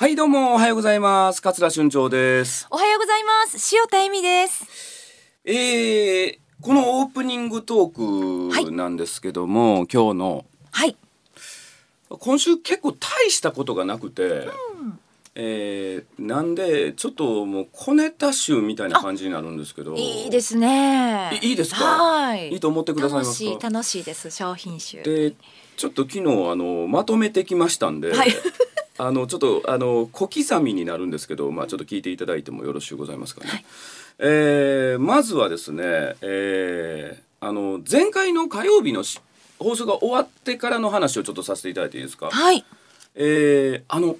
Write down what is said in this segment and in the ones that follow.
はいどうもおはようございます桂春長ですおはようございます塩田恵美ですえー、このオープニングトークなんですけども、はい、今日のはい今週結構大したことがなくて、うん、えー、なんでちょっともう小ネタ集みたいな感じになるんですけどいいですねいいですかはいいいと思ってくださいます楽しい楽しいです商品集でちょっと昨日あのまとめてきましたんで、はいあのちょっとあの小刻みになるんですけど、まあ、ちょっと聞いていただいてもよろしゅうございますかね。はい、えー、まずはですね、えー、あの前回の火曜日の放送が終わってからの話をちょっとさせていただいていいですか。はい、えー、あの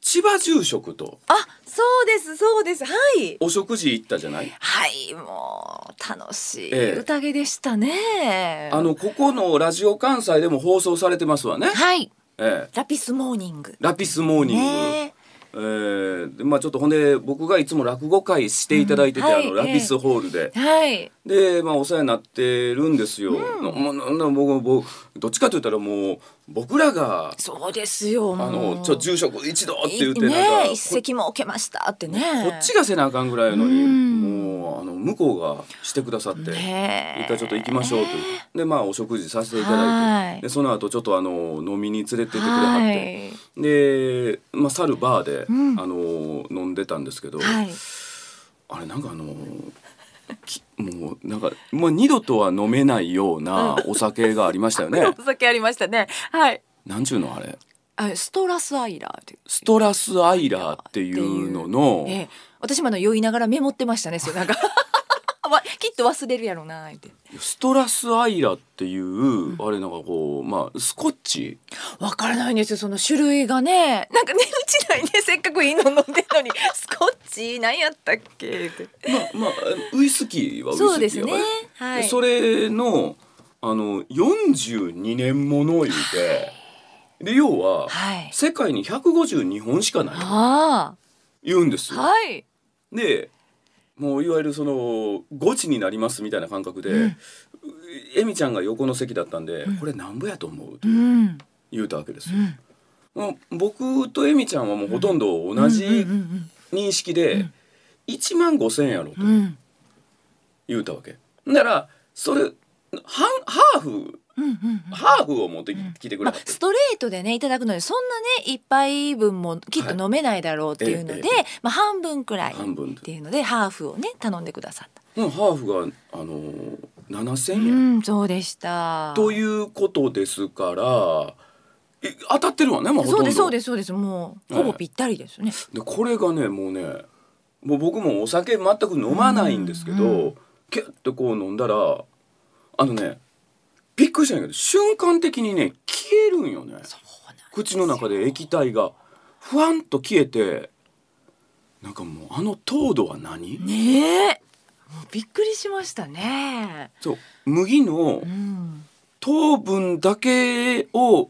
千葉住職とあそうですそうですはいお食事行ったじゃないはいもう楽しい宴でしたね、えあのここのラジオ関西でも放送されてますわねはいラピスモーニング。ラピスモーニング。ええー、でまあちょっとほんで僕がいつも落語会していただいてて、うんはい、あのラピスホールで、えー、はい、でまあお世話になってるんですよ、うん、もう僕もどっちかと言ったらもう僕らがそうですよあのちょ住職一度って言ってなんか、ね、一席も置けましたってねこっちがせなあかんぐらいのに、うん、もうあの向こうがしてくださって、ね、一回ちょっと行きましょうとでまあお食事させていただいてでその後ちょっとあの飲みに連れてってくれはってで、まあ、去るバーで、うん、あの飲んでたんですけど、はい、あれなんかあの。もうなんかもう二度とは飲めないようなお酒がありましたよね。お酒ありましたね。はい。何んちゅうのあれ。あストラスアイラーストラスアイラーっていうのの、え、私もあの酔いながらメモってましたね。それなんかわきっと忘れるやろなってストラスアイラっていう、うん、あれなんかこうまあスコッチわからないんですよその種類がねなんかねうちないねせっかくいいの飲んでるのにスコッチ何やったっけってまあまあウイスキーはウイスキーそうですね、はい、それのあの42年ものを言うてで要は、はい、世界に152本しかない言うんですよ。はい、でもういわゆるそのゴチになりますみたいな感覚で、えみちゃんが横の席だったんで、これなんぼやと思うと言うたわけですよ。うん、僕とえみちゃんはもうほとんど同じ認識で1万5千円やろと言うたわけ。ならそれハーフハーフを持ってきてくれ、うんまあ、ストレートでねいただくのでそんなね一杯分もきっと飲めないだろうっていうので、はいええ、まあ、半分くらいっていうのでハーフをね頼んでくださった。うん、ハーフがあのー、7,000円、うん、そうでしたということですから。当たってるわね、まあ、そうですそうですそうですもうほぼぴったりですね、でこれがねもうねもう僕もお酒全く飲まないんですけど、うんうん、キュッとこう飲んだらあのねびっくりしたんやけど瞬間的にね消えるんよね口の中で液体がふわんと消えてなんかもうあの糖度は何ねえもうびっくりしましたねそう麦の糖分だけを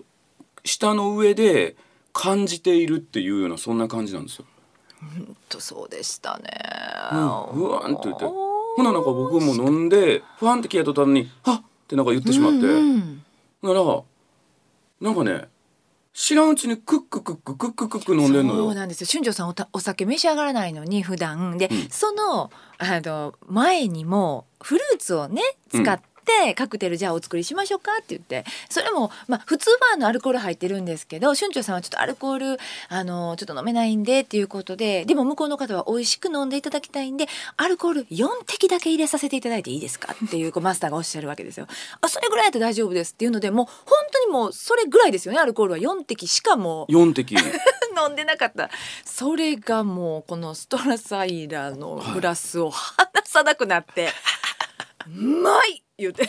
舌の上で感じているっていうようなそんな感じなんですよ。本当そうでしたね。うん、ふわんと言ってほななんか僕も飲んでふわんって消えた途端に「あっってなんか言ってしまって、うんうん、ならなんかね知らんうちにクッククッククッククック飲んでんのよ。そうなんですよ。春城さんおたお酒召し上がらないのに普段で、うん、そのあの前にもフルーツをね使っってカクテルじゃあお作りしましょうかって言ってそれも、まあ、普通はのアルコール入ってるんですけど春長さんはちょっとアルコールあのちょっと飲めないんでっていうことででも向こうの方は美味しく飲んでいただきたいんでアルコール4滴だけ入れさせていただいていいですかっていうマスターがおっしゃるわけですよ。あそれぐらいだと大丈夫ですっていうのでもう本当にもうそれぐらいですよねアルコールは4滴しかもう4滴 飲んでなかったそれがもうこのストラサイラのグラスを離さなくなって、は い、まい言うて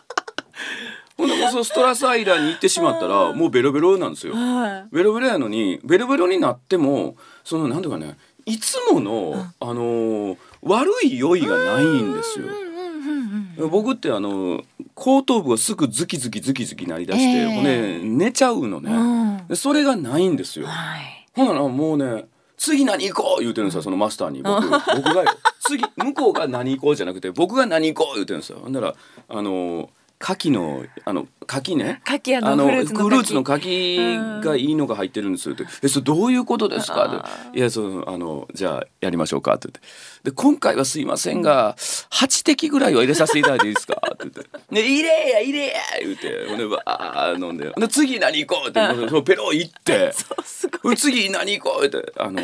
ほんでそのストラスアイラーに行ってしまったらもうベロベロなんですよ、はい、ベロベロやのにベロベロになってもそのなんとかねいつもの、あのー、悪い酔いがないんですよ。僕ってあの後頭部がすぐズキズキズキズキなりだして、えー、もうね寝ちゃうのね、うん、それがないんですよ。はい、ほんならもうね次何行こう言うてるんですよそのマスターに僕僕が次向こうが何行こうじゃなくて僕が何行こう言うてるんですよほんならあの牡蠣のあの牡蠣ね牡蠣あのフルーツの牡蠣がいいのが入ってるんですよって「えそれどういうことですか?」って「いやそのあのじゃあやりましょうか」って言ってで「今回はすいませんが8滴ぐらいは入れさせていただいていいですか?」って言って「ね、入れや入れや」言うてほんでわあ飲んでで「次何行こう」ってそのペロいってすう次何行こうってあの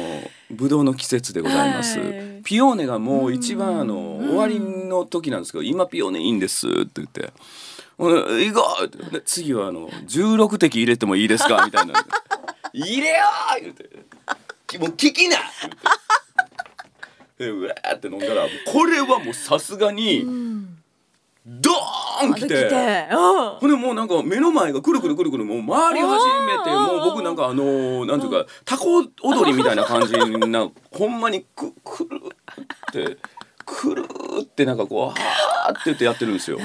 ブドウの季節でございます、はい、ピオーネがもう一番あの、終わりの時なんですけど、今ピオーネいいんですって言って「行こう!」って次はあの16滴入れてもいいですかみたいな「入れよ!」言うて「もう聞きな!」ってうわって飲んだらこれはもうさすがに。うんドーン来てて、ほんでもうなんか目の前がくるくるくるくるもう回り始めてもう僕なんかあのー、なんていうかタコ踊りみたいな感じな ほんまにくくるってくるってなんかこうはあって言ってやってるんですよ。え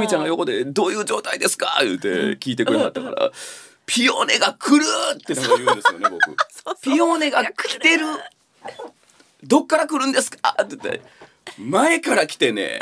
みちゃんが横で「どういう状態ですか?」言うて聞いてくれはったから。ピオネが来るってなんか言うんですよね 僕ピオネが来てるどっから来るんですかって言って前から来てね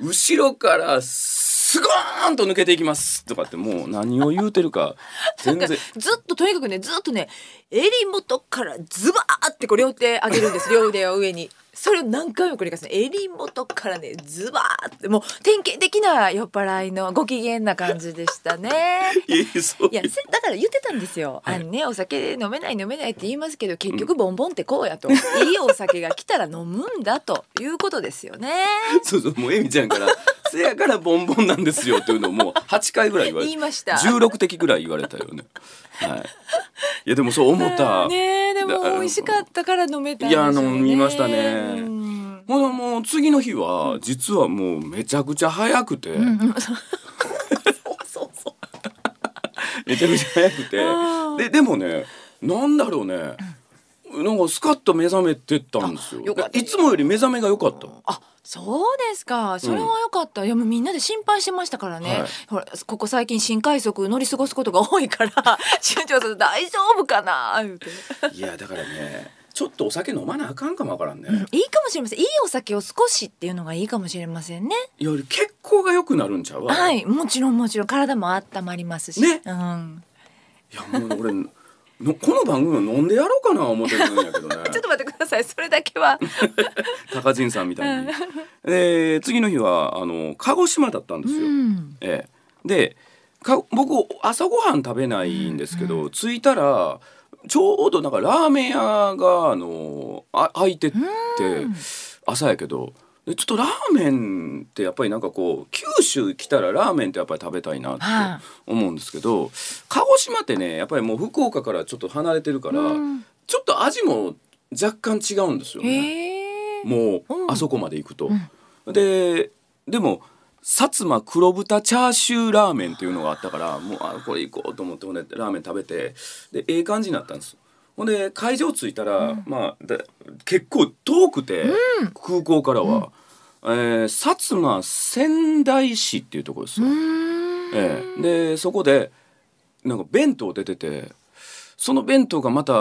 後ろからスゴーンと抜けていきますとかってもう何を言うてるか全然 ずっととにかくねずっとね襟元からズバーってこう両手上げるんです両腕を上にそれを何回も繰り返す、ね、襟元からねズバーってもう典型的な酔っ払いのご機嫌な感じでしたね いやだから言ってたんですよ、はい、あのねお酒飲めない飲めないって言いますけど結局ボンボンってこうやと、うん、いいお酒が来たら飲むんだということですよねそうそうもうえみちゃんからせやからボンボンなんですよっていうのをもう8回ぐらい言われ言いました16滴ぐらい言われたよね、はい、いやでもそう思った、う ん、ねでも美味しかったから飲めた、ね、いや飲みましたね、うん、もうもう次の日は実はもうめちゃくちゃ早くて、うん めちゃくちゃ早くてででもねなんだろうね、なんかスカッと目覚めてたんですよ。よいつもより目覚めが良かった。あそうですかそれは良かった、うん、いやみんなで心配してましたからね、はい、ほらここ最近新快速乗り過ごすことが多いから 新庄さん大丈夫かないやだからねちょっとお酒飲まなあかんかもわからんね、うん、いいかもしれませんいいお酒を少しっていうのがいいかもしれませんねより血行が良くなるんちゃうはいもちろんもちろん体も温まりますしね、うん、いやもう俺のこの番組は飲んでやろうかな思ってるんやけどね ちょっと待ってくださいそれだけは 高陣さんみたいに、えー、次の日はあの鹿児島だったんですよ、うん、えー、でか僕朝ごはん食べないんですけど、うん、着いたらちょうどなんかラーメン屋があのあ開いてって、朝やけどちょっとラーメンってやっぱりなんかこう九州来たらラーメンってやっぱり食べたいなって思うんですけど、鹿児島ってねやっぱりもう福岡からちょっと離れてるから、うん、ちょっと味も若干違うんですよね。もう、うん、あそこまで行くと。うん、ででも薩摩黒豚チャーシューラーメンっていうのがあったからもうあこれ行こうと思ってほんでラーメン食べてでええ感じになったんですほんで会場着いたら、まあ、結構遠くて、空港からは、えー、薩摩仙台市っていうところですよ。えー、でそこでなんか弁当出ててその弁当がまた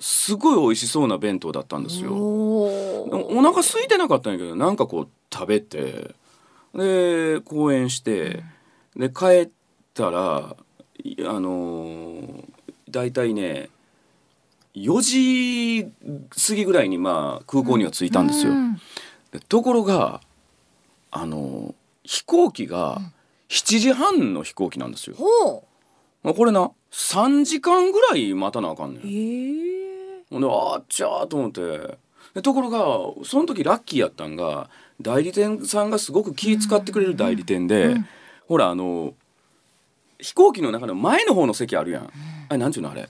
すごい美味しそうな弁当だったんですよ。お腹空いてなかったんやけどなんかこう食べてで講演してで帰ったらあのー、大体ね4時過ぎぐらいにまあ空港には着いたんですよ。ところがあの飛行機が7時半の飛行機なんですよ。うん、これな3時間ぐらい待たなあかんねん。ほんであっちゃーと思ってでところがその時ラッキーやったんが代理店さんがすごく気使ってくれる代理店で、うんうん、ほらあの飛行機の中の前の方の席あるやん。あれなんちゅうのあれ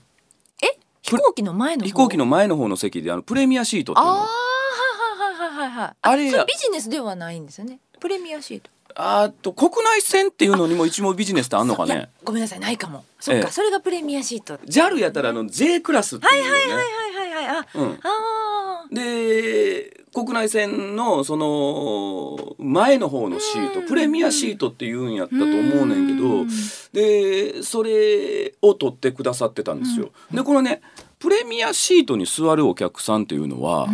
飛行機の前の飛行機の前の方の席であのプレミアシートっていうのあはいはいはいはいはいあれそビジネスではないんですよねプレミアシートあと国内線っていうのにも一応ビジネスってあんのかねごめんなさいないかもそっか、ええ、それがプレミアシート JAL やったらあの J クラスっていうね、はいはいはいはいはいあ、うん、あで国内線のその前の方のシート、プレミアシートっていうんやったと思うねんけど、ん、でそれを取ってくださってたんですよ。でこのねプレミアシートに座るお客さんっていうのは、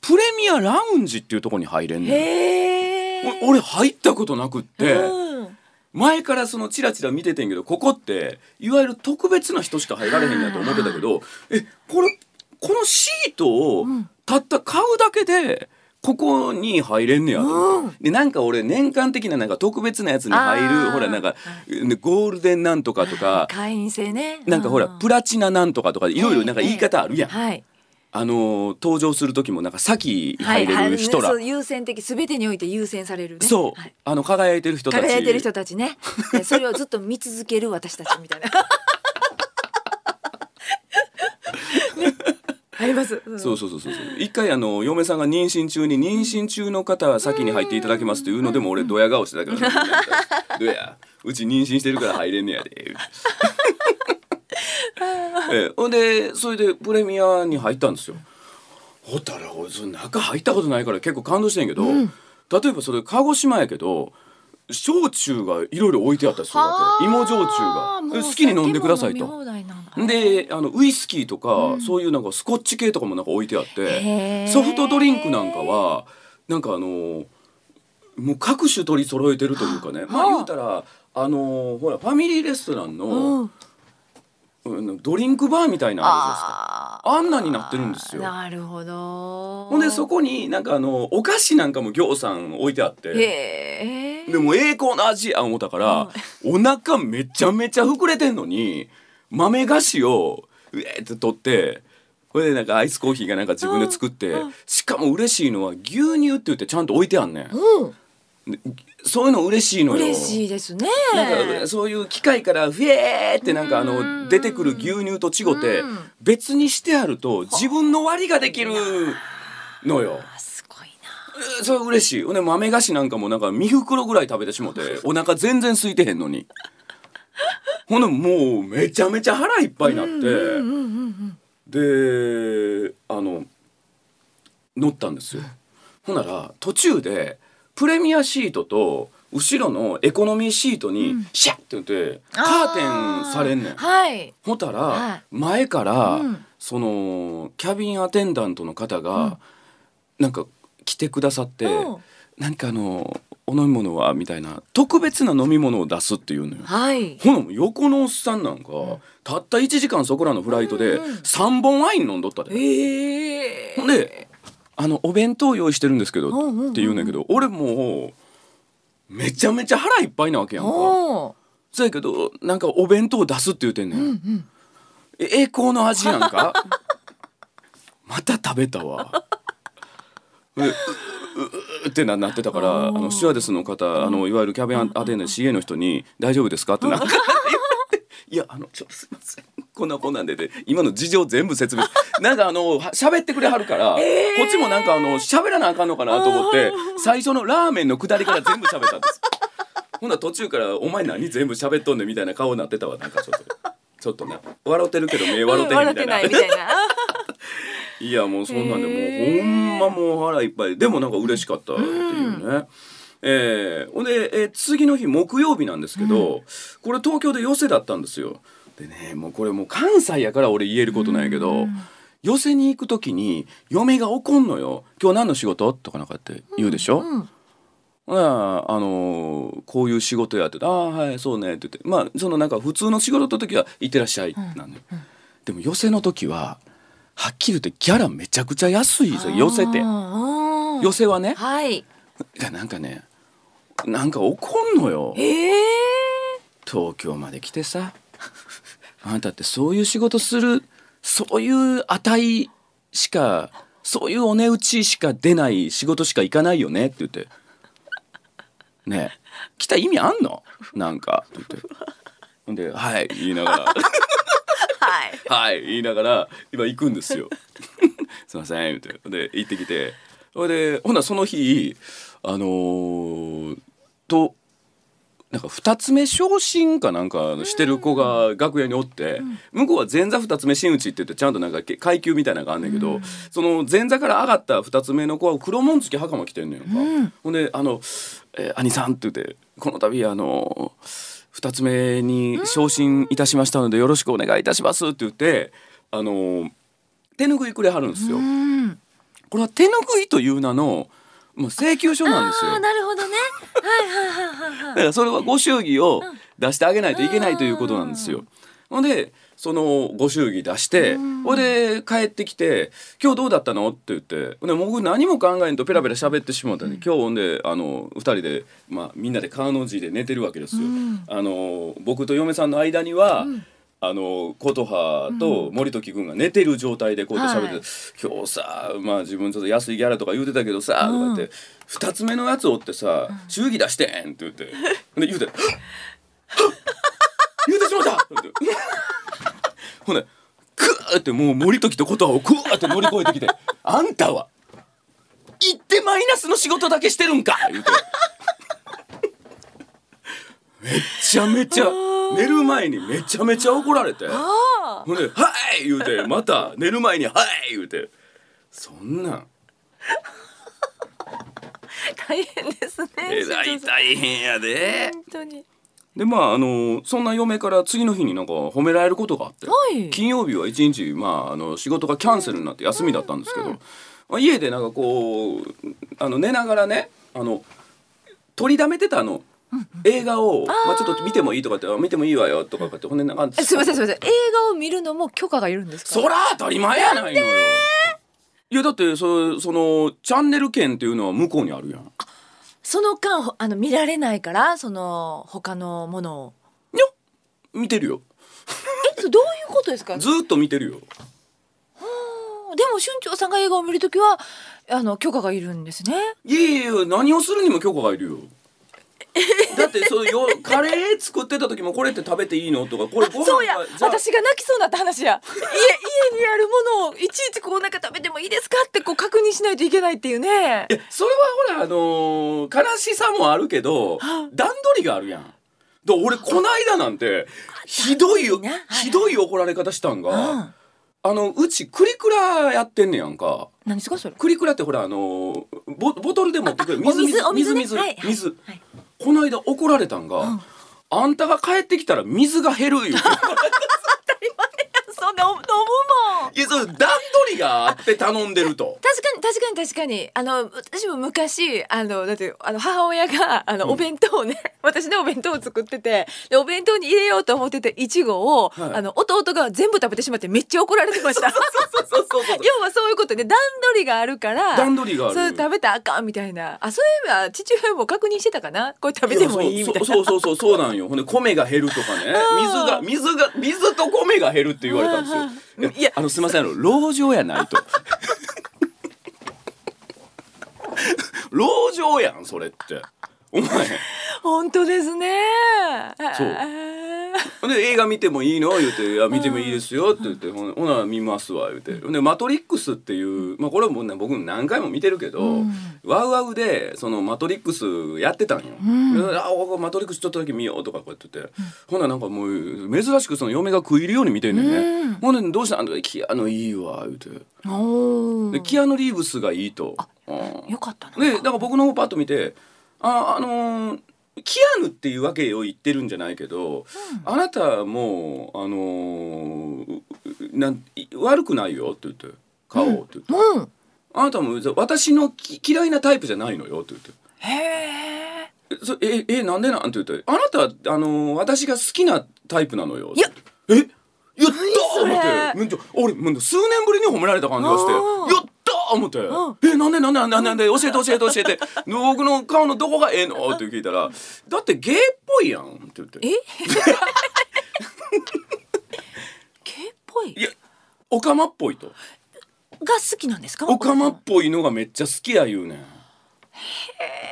プレミアラウンジっていうとこに入れんねん。俺入ったことなくって。前からそのチラチラ見ててんけどここっていわゆる特別な人しか入られへんやと思ってたけどえこれこのシートをたった買うだけで、ここに入れんねやと、うん、でなんか俺年間的ななんか特別なやつに入るほらなんかゴールデンなんとかとか 会員制ね、なんかほらプラチナなんとかとかいろいろなんか言い方あるやん。ええはいあの登場する時もなんか先入れる人ら、はいはい、優先的すべてにおいて優先される、ね、そう、はい、あの輝いてる人たち輝いてる人たちね それをずっと見続ける私たちみたいなあります、うそうそうそうそう一回あの嫁さんが妊娠中に妊娠中の方は先に入っていただけますというのでも俺ドヤ顔してたから、どやうち妊娠してるから入れんねやで えほんでそれでプレミアに入ったんですよほったら中入ったことないから結構感動してんけど、うん、例えばそれ鹿児島やけど焼酎がいろいろ置いてあったりするわけ芋焼酎が好きに飲んでくださいと。であのウイスキーとか、うん、そういうなんかスコッチ系とかもなんか置いてあってソフトドリンクなんかはなんかあのもう各種取り揃えてるというかねまあ言うたらあのほらファミリーレストランの、うん、ドリンクバーみたいなああんなになってるんですよ。なるほどほんでそこになんかあのお菓子なんかもぎょうさん置いてあって。へーでも栄光の味や思ったから、お腹めちゃめちゃ膨れてんのに豆菓子をうえって取ってこれでなんかアイスコーヒーがなんか自分で作って、しかも嬉しいのは牛乳って言ってちゃんと置いてあんねん。そういうの嬉しいのよ。嬉しいですね。なんかそういう機械からふえーってなんかあの出てくる牛乳と違って別にしてあると自分の割りができるのよ。それ嬉しい。ほんで豆菓子なんかもなんか2袋ぐらい食べてしもて、お腹全然空いてへんのに。ほんでもうめちゃめちゃ腹いっぱいになって、で、あの、乗ったんですよ。ほんなら途中でプレミアシートと後ろのエコノミーシートにシャッて言ってカーテンされんねん。はい、ほたら前から、そのキャビンアテンダントの方が、うなんか来てくださって何かあのお飲み物はみたいな特別な飲み物を出すっていうのよ、はい、ほの横のおっさんなんか、うん、たった1時間そこらのフライトで3本ワイン飲んどったで、えほんであのお弁当用意してるんですけどって言うんだけど、俺もうめちゃめちゃ腹いっぱいなわけやんかそうやけどなんかお弁当出すって言うてんねん、うんうん、栄光の味やんか また食べたわううってなってたからあのスチュアーデスの方あのいわゆるキャビンアテンダ CA の人に「大丈夫ですか?」ってなって。いやあのちょっとすいませんこんなこんなんでで今の事情全部説明なんかあの喋ってくれはるから、えー、こっちもなんかあの喋らなあかんのかなと思って最初のラーメンのくだりから全部喋ったんですほんな途中から「お前何全部喋っとんねん」みたいな顔になってたわなんかちょっとちょっとね笑ってるけど目笑ってへんみたいな。うんいやもうそんなんで、もうほんまもう腹いっぱいでもなんか嬉しかったっていうね。うんえー、ほんで、えー、次の日木曜日なんですけど、うん、これ東京で寄席だったんですよ。でねもうこれもう関西やから俺言えることなんやけど、うん、寄席に行く時に嫁が怒んのよ「今日何の仕事?」とかなんかって言うでしょ。うんうん、あのー、こういう仕事やって「ああはいそうね」って言ってまあそのなんか普通の仕事の時は「行ってらっしゃい」なんで、うんうん、でも寄席の時は「はっきり言ってギャラめちゃくちゃ安いぞ寄せて寄せはね、はい、なんかねなんか怒んのよ、えー、東京まで来てさ あんたってそういう仕事するそういう値しかそういうお値打ちしか出ない仕事しか行かないよねって言ってね来た意味あんのなんかって言って。で「はい」言いながら はい、はい、言いながら今行くんですよ すいませんみたいなで行ってきてそれでほんなその日あのー、となんか二つ目昇進かなんかしてる子が楽屋におって、向こうは前座二つ目真打ちって言ってちゃんとなんか階級みたいなのがあんねんけど、その前座から上がった二つ目の子は黒紋付き袴着てんねんか、ほんであの、えー「兄さん」って言って「この度あのー2つ目に昇進いたしましたのでよろしくお願いいたします」って言ってあの手ぬぐいくれはるんですよ。これは手ぬぐいという名のもう請求書なんですよ。なるほどね。はいはいはいはい。だからそれはご祝儀を出してあげないといけないということなんですよ。ほんでそのご祝儀出してほ、いで帰ってきて「今日どうだったの?」って言ってで僕何も考えんとペラペラ喋ってしまったんで、今日ほんであの2人で、まあ、みんなで川の字で寝てるわけですよ。あの僕と嫁さんの間には、あの琴葉と森時君が寝てる状態でこうやって喋って、うん、今日さまあ自分ちょっと安いギャラとか言うてたけどさ、うん、とかって2つ目のやつおってさ「祝儀出してん」って言ってで言うて「うてしました!」ほんでクーってもう森時と琴葉をクーって乗り越えてきて「あんたは行ってマイナスの仕事だけしてるんか!」言うて。めちゃめちゃ寝る前にめちゃめちゃ怒られてほんで「はい!」言うてまた寝る前に「はい!」言うてそんなん 大変ですねえらい大変やで本当にでまああのそんな嫁から次の日になんか褒められることがあって、はい、金曜日は一日、まあ、あの仕事がキャンセルになって休みだったんですけど、うんうん、まあ、家でなんかこうあの寝ながらねあの取りだめてたあの映画をまあ、ちょっと見てもいいとかって見てもいいわよとかってほんでなんかすみませんすみません映画を見るのも許可がいるんですかそら当たり前やないのよいやだってそそのチャンネル権っていうのは向こうにあるやんその間、あの、見られないから、その、他のものを。いや、見てるよ。え、そどういうことですか ずっと見てるよ。でも、春長さんが映画を見るときは、あの、許可がいるんですね。いやいやいや、何をするにも許可がいるよ。だってそうよカレー作ってた時もこれって食べていいのとかこれご飯そうや私が泣きそうなった話や家家にあるものをいちいちこうなんか食べてもいいですかってこう確認しないといけないっていうねそれはほらあのー、悲しさもあるけど段取りがあるやんだ俺この間なんてひどい、ひどい怒られ方したんが、うん、あのうちクリクラやってんねやんか何ですかそれクリクラってほらあのボボトルで持ってくる水水水水水、この間怒られたんが、うん、あんたが帰ってきたら水が減るよ。うて飲むもんいやそれ段取りがあって頼んでると確かに確かに確かにあの私も昔あのだってあの母親があの、お弁当をね 私のお弁当を作っててでお弁当に入れようと思ってていちごを、はい、あの弟が全部食べてしまってめっちゃ怒られてました要はそういうことで、ね、段取りがあるから段取りがあるそれ食べたあかんみたいなあそういえば父親も確認してたかなこれ食べてもいいみたいなそうそうそうそうなんよほんで米が減るとかね水が水が水と米が減るって言われたですよ。いやあのすみませんあの籠城やないと。籠 城やんそれって。お前本当ですねそうで映画見てもいいの言うて「いや見てもいいですよ」って言って「ほな見ますわ」言うてで「マトリックス」っていう、まあ、これはもう、ね、僕何回も見てるけど、うん、ワウワウでその「マトリックス」やってたんよ「うん、あマトリックスちょっとだけ見よう」とかこうやってて、うん、ほななんかもう珍しくその嫁が食い入るように見てんねんね、うん、ほんで「どうしたん?」とか「キアノいいわ」言うてでキアヌ・リーブスがいいとあよかったなでだから僕の方パッと見て「ああのーキアヌっていうわけを言ってるんじゃないけど、うん、あなたもう、あのー、なん悪くないよって言って顔をって言って、うんうん、あなたも私の嫌いなタイプじゃないのよって言ってへそええなんでなんて言ってあなた、あのー、私が好きなタイプなのよえやったー思って俺数年ぶりに褒められた感じがしてやっ思って「えなんでなんでなんでなんで教えて教えて教えて 僕の顔のどこがええの?」って聞いたら「だってゲイっぽいやん」って言って。えゲイ っぽいいやオカマっぽいと。が好きなんですかオカマっぽいのがめっちゃ好きや言うねん。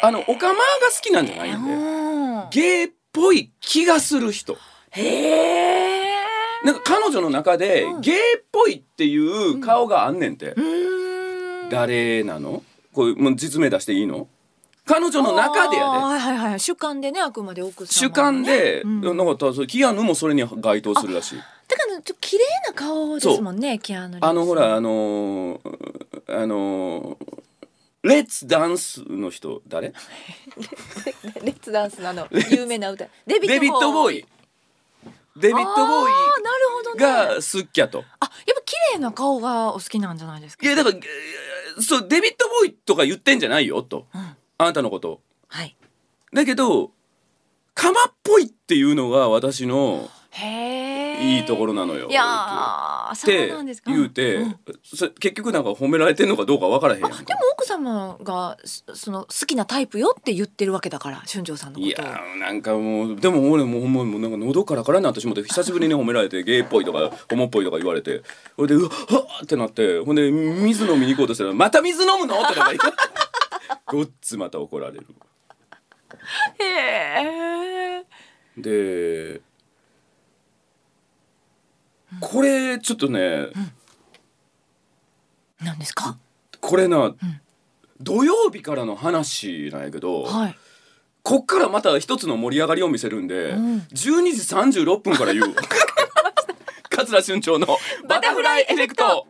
あのオカマが好きなんじゃないんでゲイっぽい気がする人。へえ。なんか彼女の中で、ゲイっぽいっていう顔があんねんて。うん誰なのこれもう実名出していいの彼女の中でやで、はいはいはい、主観でねあくまで奥さん、ね、主観で、うん、なんかたキアヌもそれに該当するらしいだからちょ綺麗な顔ですもんねキアヌあのほらあのー、あのーレッツダンスの人誰 レッツダンスのの有名な歌 デビットボーイデビットボーイがすっきゃとあ、ね、やっぱ綺麗な顔がお好きなんじゃないですかいやだからそうデビッド・ボーイとか言ってんじゃないよと、うん、あなたのこと。はい、だけど釜っぽいっていうのが私のいいところなのよ。いやそうなんですか言うて、うん、結局なんか褒められてんのかどうか分からへんでも奥様がその好きなタイプよって言ってるわけだから春城さんのこといやなんかもうでも俺もうもうなんか喉からからになってして久しぶりに褒められてゲイっぽいとかホモっぽいとか言われてほいでうわっってなってほんで水飲みに行こうとしたら「また水飲むの?」と かごっつまた怒られる。へえ。でこれちょっとね、んですかこれな、土曜日からの話なんやけど、はい、こっからまた一つの盛り上がりを見せるんで、うん、12時36分から言う 桂春長のバタフライエフェクト